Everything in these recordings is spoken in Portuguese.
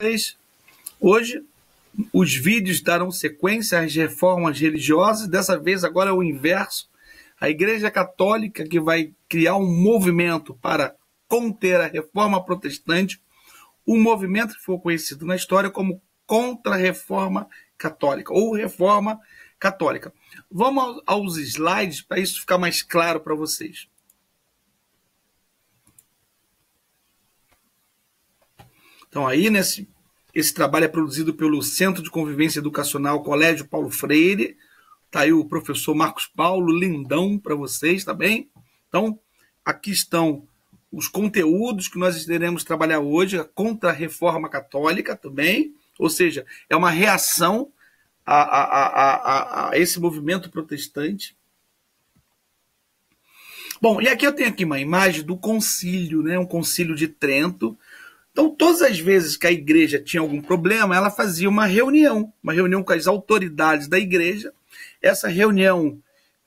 vocês. Hoje, os vídeos darão sequência às reformas religiosas. Dessa vez, agora é o inverso. A Igreja Católica que vai criar um movimento para conter a reforma protestante, um movimento que foi conhecido na história como Contra-Reforma Católica ou Reforma Católica. Vamos aos slides para isso ficar mais claro para vocês. Então, aí, nesse, esse trabalho é produzido pelo Centro de Convivência Educacional Colégio Paulo Freire. Está aí o professor Marcos Paulo, lindão para vocês, tá bem? Então, aqui estão os conteúdos que nós iremos trabalhar hoje, a contra-reforma católica também, ou seja, é uma reação a, a, a, a, esse movimento protestante. Bom, e aqui eu tenho aqui uma imagem do concílio, né? um concílio de Trento, então, todas as vezes que a igreja tinha algum problema, ela fazia uma reunião, uma reunião com as autoridades da igreja. Essa reunião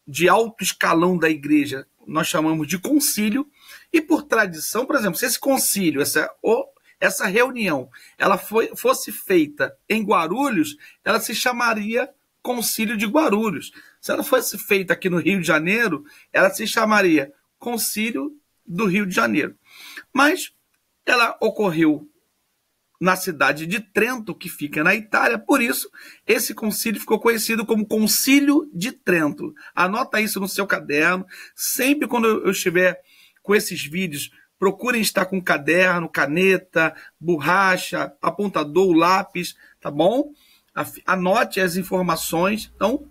de alto escalão da igreja nós chamamos de concílio. E por tradição, por exemplo, se esse concílio, essa, ou, essa reunião, ela foi, fosse feita em Guarulhos, ela se chamaria Concílio de Guarulhos. Se ela fosse feita aqui no Rio de Janeiro, ela se chamaria Concílio do Rio de Janeiro. Mas ela ocorreu na cidade de Trento, que fica na Itália. Por isso, esse concílio ficou conhecido como Concílio de Trento. Anota isso no seu caderno. Sempre quando eu estiver com esses vídeos, procurem estar com caderno, caneta, borracha, apontador, lápis, tá bom? Anote as informações. Então,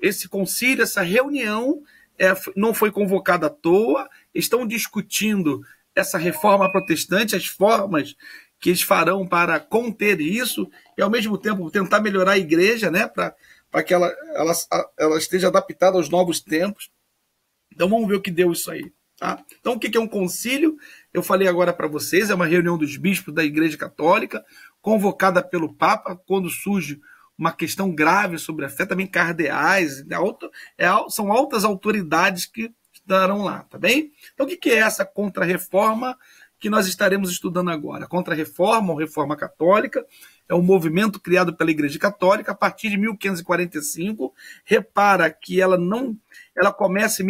esse concílio, essa reunião, é, não foi convocada à toa. Estão discutindo essa reforma protestante, as formas que eles farão para conter isso e, ao mesmo tempo, tentar melhorar a igreja, né, para que ela, ela, ela esteja adaptada aos novos tempos. Então, vamos ver o que deu isso aí. Tá? Então, o que é um concílio? Eu falei agora para vocês, é uma reunião dos bispos da Igreja Católica, convocada pelo Papa, quando surge uma questão grave sobre a fé, também cardeais, né, é, são altas autoridades que estarão lá, tá bem? Então, o que é essa contrarreforma que nós estaremos estudando agora? A contrarreforma, ou reforma católica, é um movimento criado pela Igreja Católica a partir de 1545. Repara que ela não, ela começa em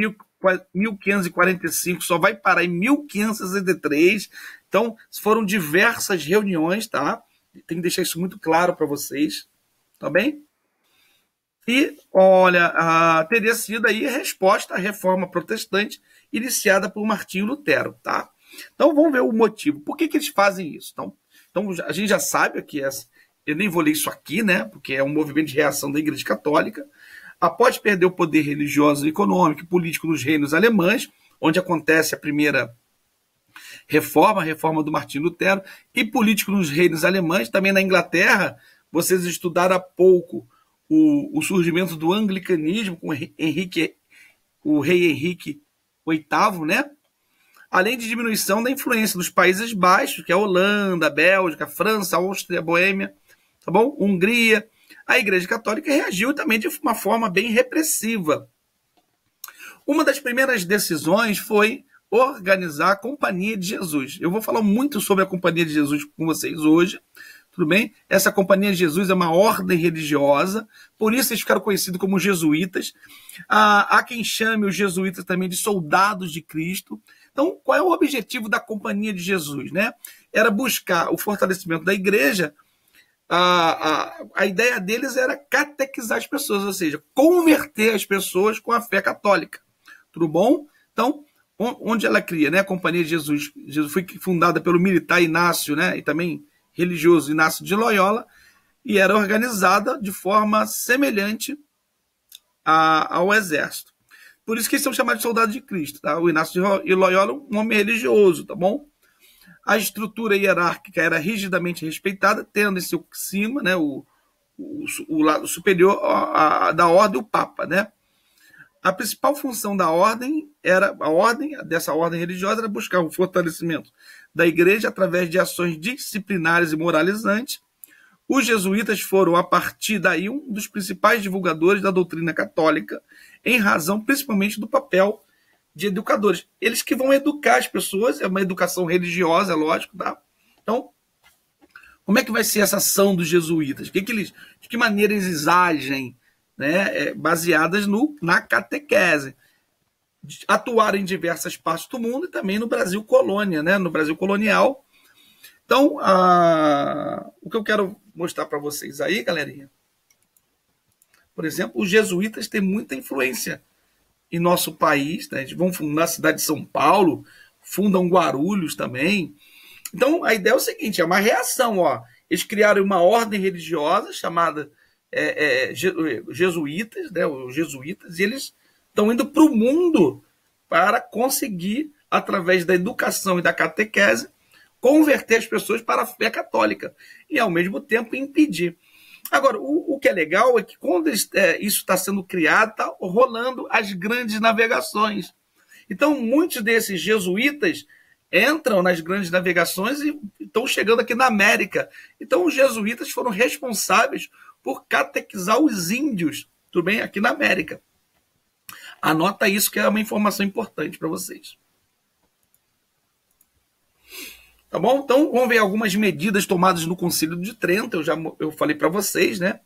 1545, só vai parar em 1563. Então, foram diversas reuniões, tá? Tem que deixar isso muito claro para vocês, tá bem? E, olha, a, teria sido aí a resposta à reforma protestante iniciada por Martinho Lutero, tá? Então vamos ver o motivo. Por que, que eles fazem isso? Então, então a gente já sabe que é essa, eu nem vou ler isso aqui, né? Porque é um movimento de reação da Igreja Católica. Após perder o poder religioso, econômico e político nos reinos alemães, onde acontece a primeira reforma, a reforma do Martinho Lutero, e político nos reinos alemães, também na Inglaterra, vocês estudaram há pouco o, o surgimento do anglicanismo com Henrique, o rei Henrique VIII, né? além de diminuição da influência dos Países Baixos, que é a Holanda, a Bélgica, a França, a Áustria, a Boêmia, tá bom? Hungria. A Igreja Católica reagiu também de uma forma bem repressiva. Uma das primeiras decisões foi organizar a Companhia de Jesus. Eu vou falar muito sobre a Companhia de Jesus com vocês hoje, tudo bem? Essa Companhia de Jesus é uma ordem religiosa, por isso eles ficaram conhecidos como jesuítas. Ah, há quem chame os jesuítas também de soldados de Cristo. Então, qual é o objetivo da Companhia de Jesus? Né? Era buscar o fortalecimento da igreja. A, ah, a, ah, a ideia deles era catequizar as pessoas, ou seja, converter as pessoas com a fé católica. Tudo bom? Então, onde ela cria, né? A Companhia de Jesus, Jesus foi fundada pelo militar Inácio, né? E também religioso Inácio de Loyola e era organizada de forma semelhante a, ao exército. Por isso que eles são chamados de soldados de Cristo. Tá? O Inácio de Loyola, um homem religioso, tá bom? A estrutura hierárquica era rigidamente respeitada, tendo em seu cima né, o, o, o lado superior a, a, da ordem o Papa, né? a principal função da ordem era a ordem dessa ordem religiosa era buscar o fortalecimento da igreja através de ações disciplinares e moralizantes. Os jesuítas foram a partir daí um dos principais divulgadores da doutrina católica, em razão principalmente do papel de educadores. Eles que vão educar as pessoas, é uma educação religiosa, é lógico, tá? Então, como é que vai ser essa ação dos jesuítas? Que que eles, de que maneira eles agem? né, é, baseadas no, na catequese. Atuaram em diversas partes do mundo e também no Brasil colônia, né, no Brasil colonial. Então, a, o que eu quero mostrar para vocês aí, galerinha, por exemplo, os jesuítas têm muita influência em nosso país, né? Eles vão fundar a cidade de São Paulo, fundam Guarulhos também. Então, a ideia é o seguinte, é uma reação, ó. Eles criaram uma ordem religiosa chamada é, é, jesuítas, né, os jesuítas, e eles estão indo para o mundo para conseguir, através da educação e da catequese, converter as pessoas para a fé católica e, ao mesmo tempo, impedir. Agora, o, o que é legal é que quando é, isso está sendo criado, está rolando as grandes navegações. Então, muitos desses jesuítas entram nas grandes navegações e estão chegando aqui na América. Então, os jesuítas foram responsáveis por catequizar os índios, tudo bem? Aqui na América. Anota isso que é uma informação importante para vocês. Tá bom? Então, vamos ver algumas medidas tomadas no Concílio de Trento, eu já eu falei para vocês, né?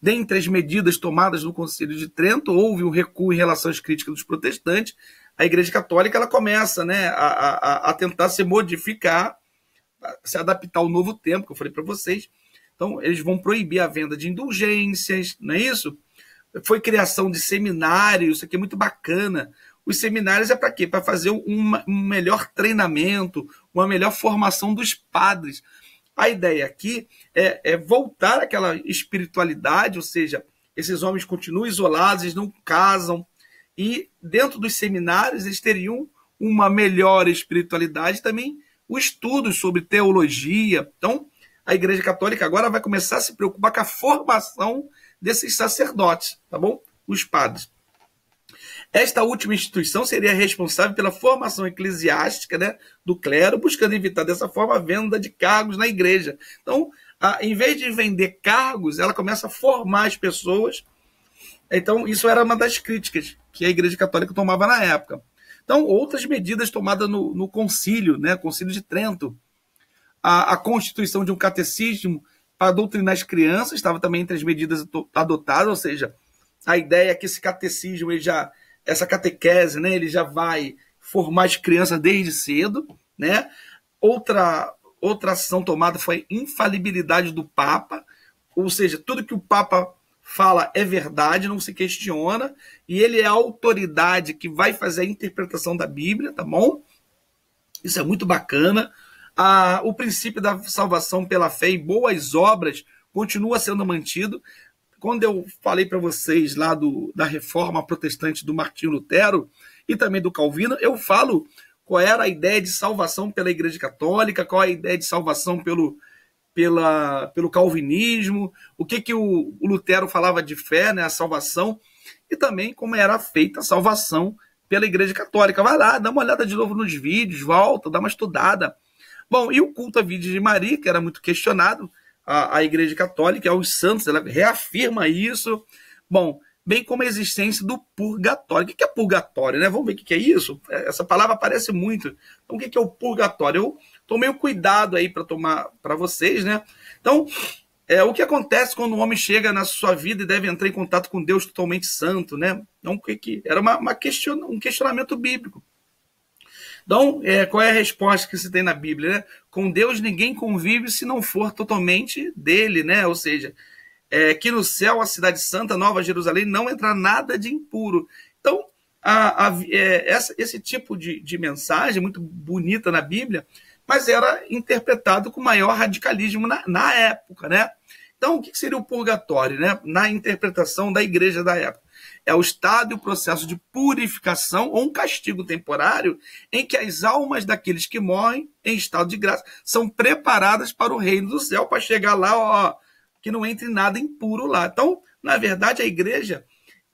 Dentre as medidas tomadas no Concílio de Trento, houve um recuo em relação às críticas dos protestantes. A Igreja Católica ela começa né, a, a, a tentar se modificar, se adaptar ao novo tempo, que eu falei para vocês. Então, eles vão proibir a venda de indulgências, não é isso? Foi criação de seminários, isso aqui é muito bacana. Os seminários é para quê? Para fazer um melhor treinamento, uma melhor formação dos padres. A ideia aqui é, é voltar àquela espiritualidade, ou seja, esses homens continuam isolados, eles não casam. E dentro dos seminários, eles teriam uma melhor espiritualidade também o estudo sobre teologia. Então, a Igreja Católica agora vai começar a se preocupar com a formação desses sacerdotes, tá bom? Os padres. Esta última instituição seria responsável pela formação eclesiástica né, do clero, buscando evitar dessa forma a venda de cargos na igreja. Então, a, em vez de vender cargos, ela começa a formar as pessoas. Então, isso era uma das críticas que a Igreja Católica tomava na época. Então, outras medidas tomadas no, no concílio, né, concílio de Trento, a, a constituição de um catecismo para doutrinar as crianças, estava também entre as medidas adotadas, ou seja, a ideia é que esse catecismo, ele já, essa catequese, né, ele já vai formar as crianças desde cedo. Né? Outra, outra ação tomada foi a infalibilidade do Papa, ou seja, tudo que o Papa fala é verdade, não se questiona, e ele é a autoridade que vai fazer a interpretação da Bíblia, tá bom? Isso é muito bacana a, o princípio da salvação pela fé e boas obras continua sendo mantido. Quando eu falei para vocês lá do, da reforma protestante do Martinho Lutero e também do Calvino, eu falo qual era a ideia de salvação pela Igreja Católica, qual a ideia de salvação pelo, pela, pelo calvinismo, o que, que o, o Lutero falava de fé, né, a salvação, e também como era feita a salvação pela Igreja Católica. Vai lá, dá uma olhada de novo nos vídeos, volta, dá uma estudada Bom, e o culto à Virgem de Maria, que era muito questionado, a, a Igreja Católica, aos santos, ela reafirma isso. Bom, bem como a existência do purgatório. O que é purgatório, né? Vamos ver o que é isso? É, essa palavra aparece muito. Então, o que é o purgatório? Eu tomei o cuidado aí para tomar para vocês, né? Então, é, o que acontece quando um homem chega na sua vida e deve entrar em contato com Deus totalmente santo, né? Então, o que, que era uma, uma question, um questionamento bíblico. Então, é, qual é a resposta que se tem na Bíblia? Né? Com Deus ninguém convive se não for totalmente dele, né? Ou seja, é, que no céu, a cidade santa, Nova Jerusalém, não entra nada de impuro. Então, a, a, é, essa, esse tipo de, de mensagem, muito bonita na Bíblia, mas era interpretado com maior radicalismo na, na época, né? Então, o que seria o purgatório, né? Na interpretação da igreja da época é o estado e o processo de purificação ou um castigo temporário em que as almas daqueles que morrem em estado de graça são preparadas para o reino do céu, para chegar lá, ó, que não entre nada impuro lá. Então, na verdade, a igreja,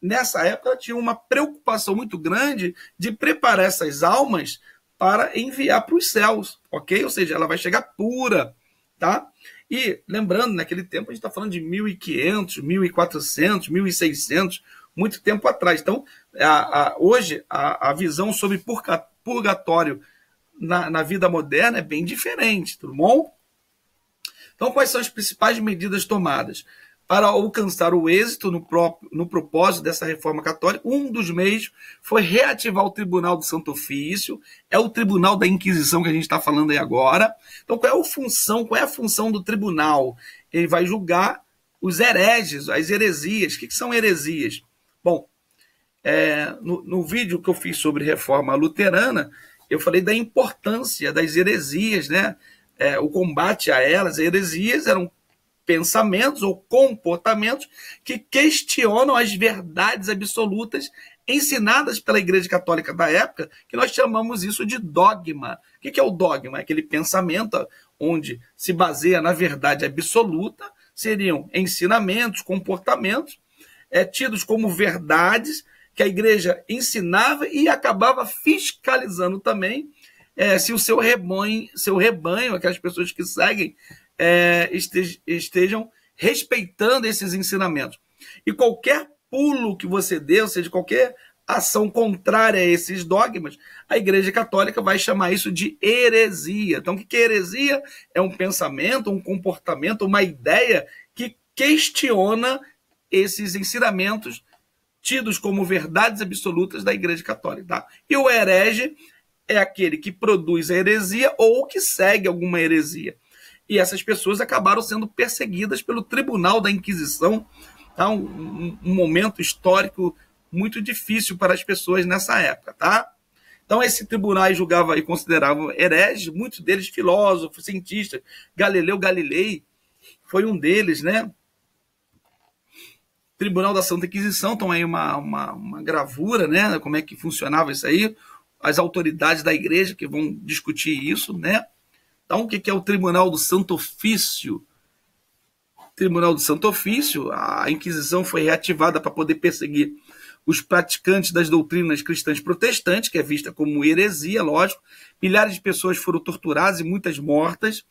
nessa época, tinha uma preocupação muito grande de preparar essas almas para enviar para os céus, ok? Ou seja, ela vai chegar pura, tá? E lembrando, naquele tempo a gente está falando de 1500, 1400, 1600, muito tempo atrás. Então, a, a, hoje, a, a, visão sobre purga, purgatório na, na vida moderna é bem diferente, tudo bom? Então, quais são as principais medidas tomadas? Para alcançar o êxito no, próprio, no propósito dessa reforma católica, um dos meios foi reativar o Tribunal do Santo Ofício, é o Tribunal da Inquisição que a gente está falando aí agora. Então, qual é a função, qual é a função do tribunal? Ele vai julgar os hereges, as heresias. O que, que são heresias? Bom, é, no, no vídeo que eu fiz sobre reforma luterana, eu falei da importância das heresias, né? É, o combate a elas. Heresias eram pensamentos ou comportamentos que questionam as verdades absolutas ensinadas pela Igreja Católica da época, que nós chamamos isso de dogma. O que é o dogma? É aquele pensamento onde se baseia na verdade absoluta, seriam ensinamentos, comportamentos é, tidos como verdades que a igreja ensinava e acabava fiscalizando também é, se o seu rebanho, seu rebanho, aquelas pessoas que seguem, é, estejam respeitando esses ensinamentos. E qualquer pulo que você dê, ou seja, qualquer ação contrária a esses dogmas, a Igreja Católica vai chamar isso de heresia. Então, o que é heresia? É um pensamento, um comportamento, uma ideia que questiona esses ensinamentos tidos como verdades absolutas da Igreja Católica. Tá? E o herege é aquele que produz a heresia ou que segue alguma heresia. E essas pessoas acabaram sendo perseguidas pelo Tribunal da Inquisição, tá? um, um, um momento histórico muito difícil para as pessoas nessa época, tá? Então, esse tribunal julgava e considerava hereges, muitos deles filósofos, cientistas. Galileu Galilei foi um deles, né? Tribunal da Santa Inquisição, então aí uma, uma, uma gravura, né? Como é que funcionava isso aí? As autoridades da igreja que vão discutir isso, né? Então, o que é o Tribunal do Santo Ofício? Tribunal do Santo Ofício, a Inquisição foi reativada para poder perseguir os praticantes das doutrinas cristãs protestantes, que é vista como heresia, lógico. Milhares de pessoas foram torturadas e muitas mortas.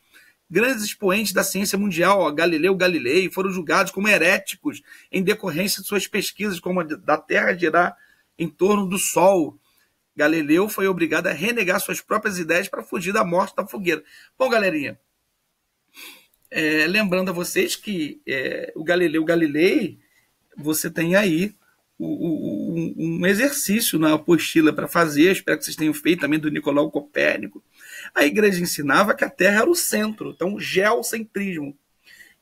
Grandes expoentes da ciência mundial, ó, Galileu Galilei, foram julgados como heréticos em decorrência de suas pesquisas como a da Terra girar em torno do Sol. Galileu foi obrigado a renegar suas próprias ideias para fugir da morte da fogueira. Bom, galerinha, é, lembrando a vocês que é, o Galileu Galilei, você tem aí o, o, um, um exercício na apostila para fazer, espero que vocês tenham feito também do Nicolau Copérnico a igreja ensinava que a Terra era o centro, então geocentrismo.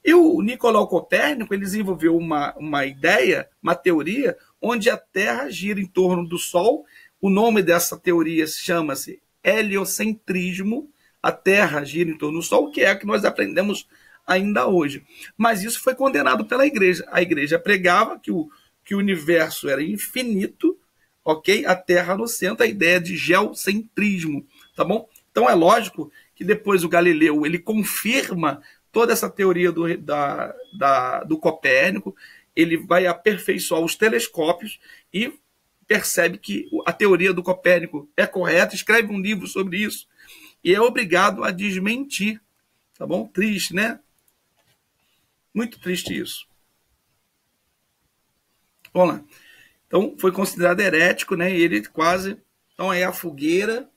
E o Nicolau Copérnico ele desenvolveu uma, uma ideia, uma teoria, onde a Terra gira em torno do Sol. O nome dessa teoria chama-se heliocentrismo. A Terra gira em torno do Sol, que é a que nós aprendemos ainda hoje. Mas isso foi condenado pela igreja. A igreja pregava que o, que o universo era infinito, ok? A Terra no centro, a ideia de geocentrismo, tá bom? Então é lógico que depois o Galileu ele confirma toda essa teoria do, da, da, do Copérnico, ele vai aperfeiçoar os telescópios e percebe que a teoria do Copérnico é correta, escreve um livro sobre isso e é obrigado a desmentir, tá bom? Triste, né? Muito triste isso. Vamos lá. Então foi considerado herético, né? E ele quase então é a fogueira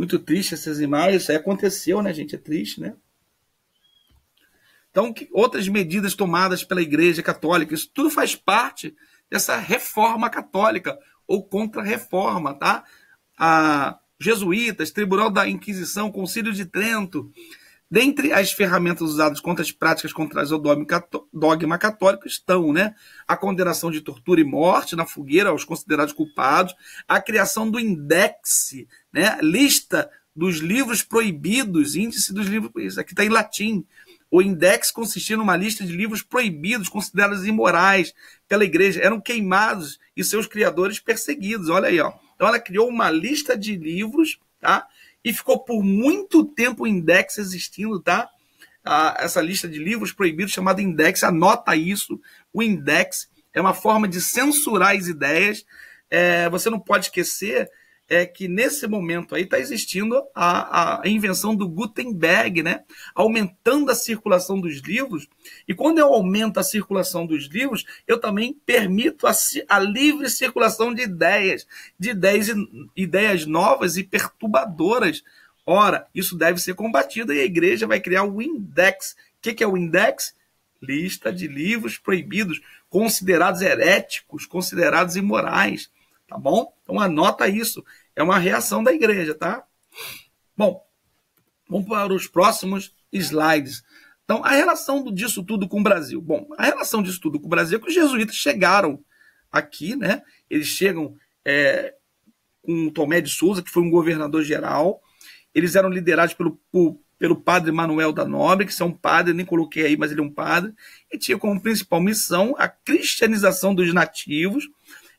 muito triste essas imagens. Isso aí aconteceu, né, gente? É triste, né? Então, outras medidas tomadas pela Igreja Católica, isso tudo faz parte dessa reforma católica ou contra-reforma, tá? A jesuítas, Tribunal da Inquisição, Concílio de Trento, Dentre as ferramentas usadas contra as práticas contrárias ao dogma católico estão né, a condenação de tortura e morte na fogueira aos considerados culpados, a criação do index, né, lista dos livros proibidos, índice dos livros Isso aqui está em latim. O index consistia numa lista de livros proibidos, considerados imorais pela igreja, eram queimados e seus criadores perseguidos. Olha aí, ó. Então ela criou uma lista de livros, tá? e ficou por muito tempo o Index existindo, tá? Ah, essa lista de livros proibidos chamada Index, anota isso. O Index é uma forma de censurar as ideias. É, você não pode esquecer é que nesse momento aí está existindo a, a, invenção do Gutenberg, né? aumentando a circulação dos livros. E quando eu aumento a circulação dos livros, eu também permito a, a livre circulação de ideias, de ideias, ideias novas e perturbadoras. Ora, isso deve ser combatido e a igreja vai criar o Index. O que, que é o Index? Lista de livros proibidos, considerados heréticos, considerados imorais. Tá bom? Então anota isso. É uma reação da igreja, tá? Bom, vamos para os próximos slides. Então, a relação disso tudo com o Brasil. Bom, a relação disso tudo com o Brasil é que os jesuítas chegaram aqui, né? Eles chegam é, com Tomé de Souza, que foi um governador geral. Eles eram liderados pelo, pelo padre Manuel da Nobre, que é um padre, nem coloquei aí, mas ele é um padre, e tinha como principal missão a cristianização dos nativos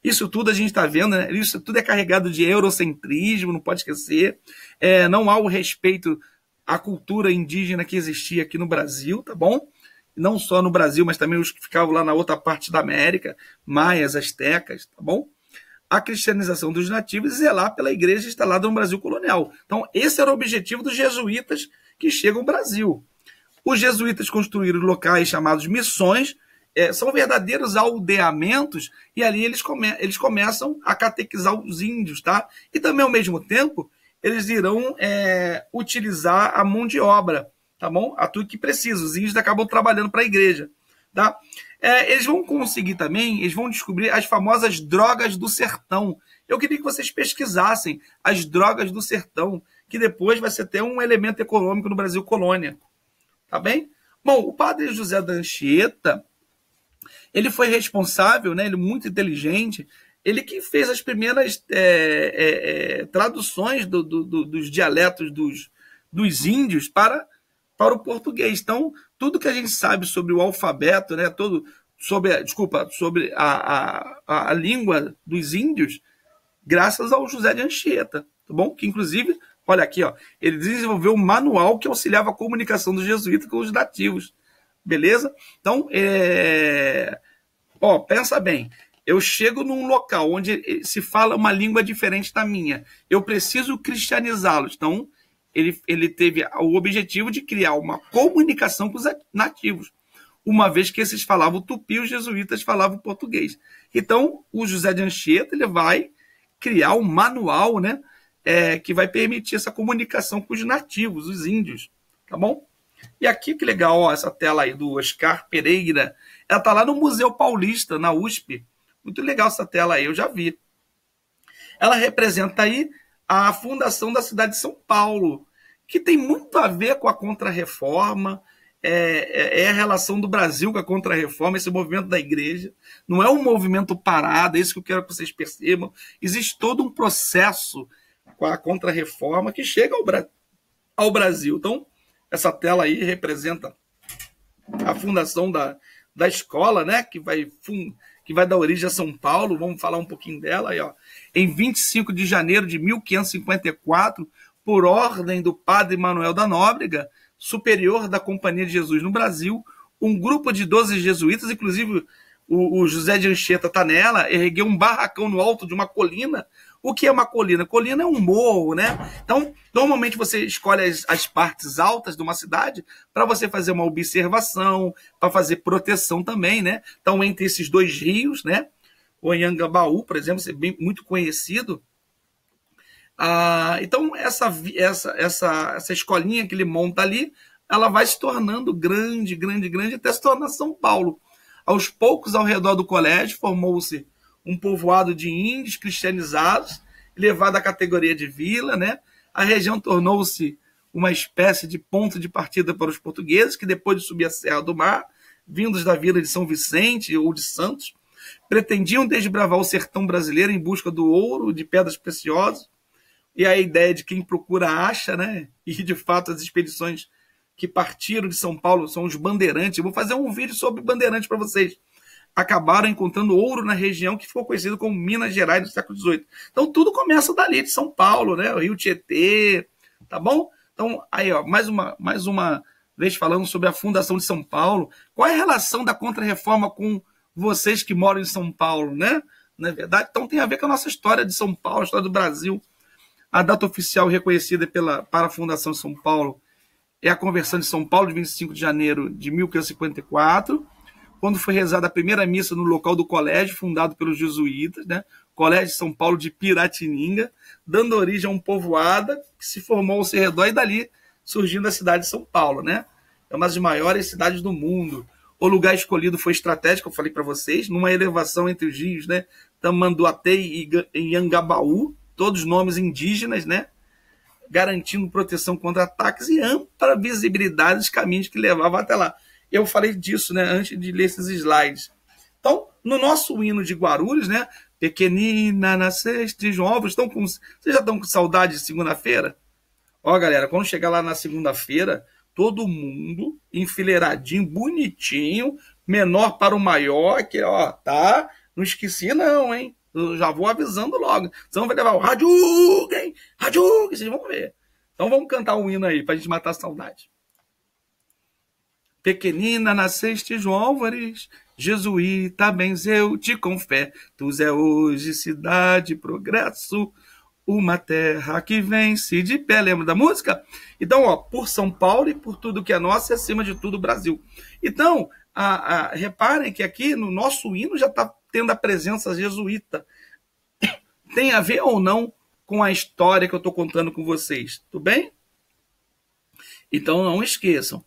isso tudo a gente está vendo, né? isso tudo é carregado de eurocentrismo, não pode esquecer. É, não há o respeito à cultura indígena que existia aqui no Brasil, tá bom? Não só no Brasil, mas também os que ficavam lá na outra parte da América, maias, astecas, tá bom? a cristianização dos nativos é zelar pela igreja instalada no Brasil colonial. Então, esse era o objetivo dos jesuítas que chegam ao Brasil. Os jesuítas construíram locais chamados missões, é, são verdadeiros aldeamentos, e ali eles, come, eles começam a catequizar os índios, tá? E também, ao mesmo tempo, eles irão é, utilizar a mão de obra, tá bom? A tudo que precisa. Os índios acabam trabalhando para a igreja, tá? É, eles vão conseguir também, eles vão descobrir as famosas drogas do sertão. Eu queria que vocês pesquisassem as drogas do sertão, que depois vai ser até um elemento econômico no Brasil colônia, tá bem? Bom, o padre José da Anchieta, ele foi responsável, né? Ele muito inteligente. Ele que fez as primeiras é, é, é, traduções do, do, do, dos dialetos dos, dos índios para, para o português. Então, tudo que a gente sabe sobre o alfabeto, né? Todo, sobre, desculpa, sobre a, a, a língua dos índios, graças ao José de Anchieta, tá bom? Que inclusive Olha aqui, ó. Ele desenvolveu um manual que auxiliava a comunicação dos jesuítas com os nativos. Beleza? Então, é... ó, pensa bem. Eu chego num local onde se fala uma língua diferente da minha. Eu preciso cristianizá-los. Então, ele, ele teve o objetivo de criar uma comunicação com os nativos, uma vez que esses falavam tupi, os jesuítas falavam português. Então, o José de Anchieta ele vai criar um manual né, é, que vai permitir essa comunicação com os nativos, os índios. Tá bom? E aqui, que legal, ó, essa tela aí do Oscar Pereira. Ela está lá no Museu Paulista, na USP. Muito legal essa tela aí, eu já vi. Ela representa aí a fundação da cidade de São Paulo, que tem muito a ver com a contrarreforma, é, é, é, a relação do Brasil com a contrarreforma, esse movimento da igreja. Não é um movimento parado, é isso que eu quero que vocês percebam. Existe todo um processo com a contrarreforma que chega ao, Bra ao Brasil. Então, essa tela aí representa a fundação da, da escola, né? Que vai, que vai dar origem a São Paulo. Vamos falar um pouquinho dela aí, ó. Em 25 de janeiro de 1554, por ordem do padre Manuel da Nóbrega, superior da Companhia de Jesus no Brasil, um grupo de 12 jesuítas, inclusive o, o José de Anchieta tá nela, ergueu um barracão no alto de uma colina. O que é uma colina? Colina é um morro, né? Então, normalmente você escolhe as, as partes altas de uma cidade para você fazer uma observação, para fazer proteção também, né? Então, entre esses dois rios, né? O Anhangabaú, por exemplo, é bem, muito conhecido. Ah, então, essa, essa, essa, essa escolinha que ele monta ali, ela vai se tornando grande, grande, grande, até se tornar São Paulo. Aos poucos, ao redor do colégio, formou-se um povoado de índios cristianizados, levado à categoria de vila, né? A região tornou-se uma espécie de ponto de partida para os portugueses, que depois de subir a Serra do Mar, vindos da vila de São Vicente ou de Santos, pretendiam desbravar o sertão brasileiro em busca do ouro, de pedras preciosas, e a ideia de quem procura acha, né? E de fato as expedições que partiram de São Paulo, são os bandeirantes. Eu vou fazer um vídeo sobre bandeirantes para vocês. Acabaram encontrando ouro na região que ficou conhecido como Minas Gerais do século XVIII. Então tudo começa dali, de São Paulo, né? O Rio Tietê, tá bom? Então, aí, ó, mais uma, mais uma vez falando sobre a fundação de São Paulo. Qual é a relação da Contra-Reforma com vocês que moram em São Paulo, né? Na é verdade? Então tem a ver com a nossa história de São Paulo, a história do Brasil. A data oficial reconhecida pela, para a Fundação de São Paulo é a Conversão de São Paulo, de 25 de janeiro de 1554, quando foi rezada a primeira missa no local do colégio, fundado pelos jesuítas, né? Colégio de São Paulo de Piratininga, dando origem a um povoada que se formou ao seu redor e dali surgindo a cidade de São Paulo, né? É uma das maiores cidades do mundo. O lugar escolhido foi estratégico, eu falei para vocês, numa elevação entre os rios, né? Tamanduatei e Yangabaú, todos nomes indígenas, né? garantindo proteção contra ataques e ampla visibilidade dos caminhos que levavam até lá. Eu falei disso né, antes de ler esses slides. Então, no nosso hino de Guarulhos, né, Pequenina na sexta João Alves, estão com, vocês já estão com saudade de segunda-feira? Ó, galera, quando chegar lá na segunda-feira, todo mundo enfileiradinho, bonitinho, menor para o maior, que ó, tá? Não esqueci não, hein? Eu já vou avisando logo. Senão vai levar o Hadouken, Hadouken, vocês vão ver. Então vamos cantar um hino aí, pra gente matar a saudade. Pequenina nasceste, João Álvares, jesuíta, benzeu, te confé. Tu é hoje cidade, progresso, uma terra que vence de pé. Lembra da música? Então, ó, por São Paulo e por tudo que é nosso e acima de tudo o Brasil. Então, a, a, reparem que aqui no nosso hino já está tendo a presença jesuíta. Tem a ver ou não com a história que eu estou contando com vocês, tudo bem? Então não esqueçam.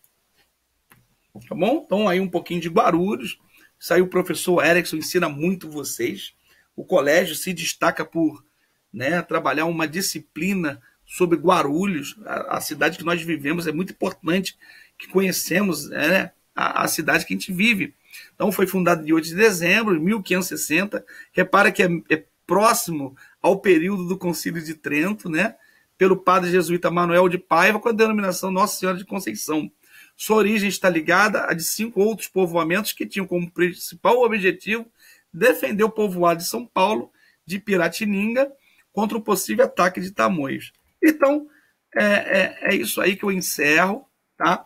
Tá bom? Então aí um pouquinho de Guarulhos. Saiu o professor Erickson, ensina muito vocês. O colégio se destaca por né, trabalhar uma disciplina sobre Guarulhos, a, a cidade que nós vivemos. É muito importante que conhecemos né, a, a cidade que a gente vive. Então foi fundado de 8 de dezembro de 1560. Repara que é, é próximo ao período do Concílio de Trento, né? Pelo padre jesuíta Manuel de Paiva, com a denominação Nossa Senhora de Conceição. Sua origem está ligada a de cinco outros povoamentos que tinham como principal objetivo defender o povoado de São Paulo, de Piratininga, contra o possível ataque de Tamoios. Então, é, é, é isso aí que eu encerro, tá?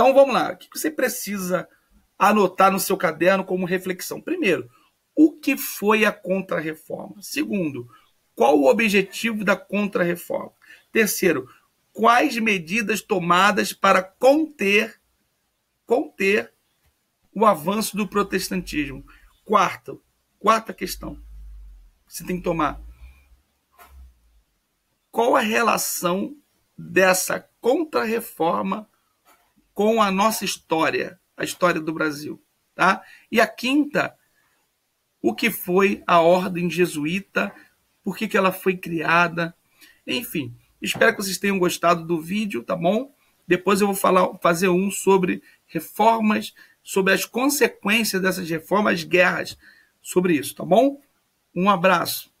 Então vamos lá. O que você precisa anotar no seu caderno como reflexão? Primeiro, o que foi a contra-reforma? Segundo, qual o objetivo da contra-reforma? Terceiro, quais medidas tomadas para conter conter o avanço do protestantismo? Quarto, quarta questão que você tem que tomar. Qual a relação dessa contra-reforma com a nossa história, a história do Brasil. Tá? E a quinta, o que foi a ordem jesuíta, por que, que ela foi criada. Enfim, espero que vocês tenham gostado do vídeo, tá bom? Depois eu vou falar, fazer um sobre reformas, sobre as consequências dessas reformas, guerras, sobre isso, tá bom? Um abraço.